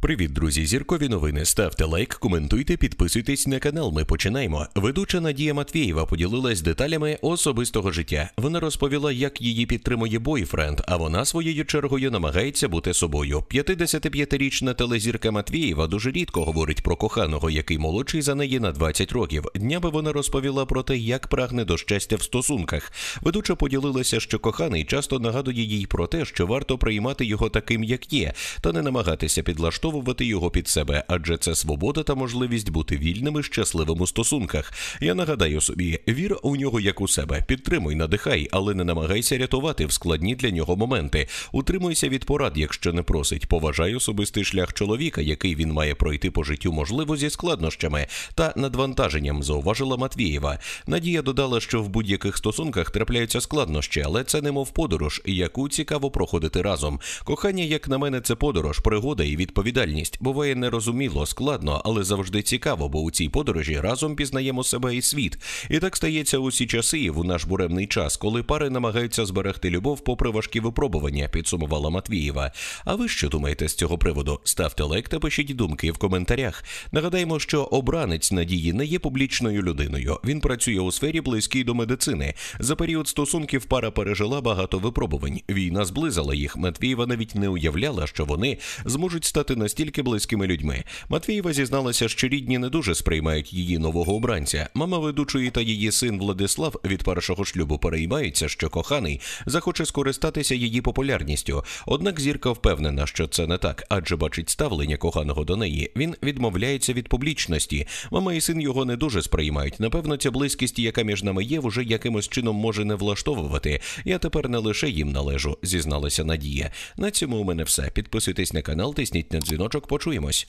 Привіт, друзі! Зіркові новини. Ставте лайк, коментуйте, підписуйтесь на канал. Ми починаємо. Ведуча Надія Матвєєва поділилась деталями особистого життя. Вона розповіла, як її підтримує бойфренд, а вона своєю чергою намагається бути собою. 55-річна телезірка Матвієва дуже рідко говорить про коханого, який молодший за неї на 20 років. Днями вона розповіла про те, як прагне до щастя в стосунках. Ведуча поділилася, що коханий часто нагадує їй про те, що варто приймати його таким, як є, та не намагатися підлаштувати підлаштовувати його під себе, адже це свобода та можливість бути вільними, щасливим у стосунках. Я нагадаю собі, вір у нього як у себе. Підтримуй, надихай, але не намагайся рятувати в складні для нього моменти. Утримуйся від порад, якщо не просить. Поважай особистий шлях чоловіка, який він має пройти по життю, можливо, зі складнощами та надвантаженням. Зауважила Матвієва. Надія додала, що в будь-яких стосунках трапляються складнощі, але це немов подорож, яку цікаво проходити разом. Кохання, як на мене, це подорож, пригода і відповідальність відповідальність буває нерозуміло, складно, але завжди цікаво, бо у цій подорожі разом пізнаємо себе і світ. І так стається усі часи і в наш буремний час, коли пари намагаються зберегти любов попри важкі випробування, підсумувала Матвієва. А ви що думаєте з цього приводу? Ставте лайк та пишіть думки в коментарях. Нагадаємо, що обранець надії не є публічною людиною. Він працює у сфері близькій до медицини. За період стосунків пара пережила багато випробувань. Війна зблизила їх. Матвієва навіть не уявляла, що вони зможуть стати на настільки близькими людьми. Матвієва зізналася, що рідні не дуже сприймають її нового обранця. Мама ведучої та її син Владислав від першого шлюбу переймається, що коханий захоче скористатися її популярністю. Однак зірка впевнена, що це не так, адже бачить ставлення коханого до неї. Він відмовляється від публічності. Мама і син його не дуже сприймають. Напевно, ця близькість, яка між нами є, вже якимось чином може не влаштовувати. Я тепер не лише їм належу, зізналася Надія. На цьому у мене все. Підписуйтесь на канал, тисніть на дзвінок будиночок. Почуємось.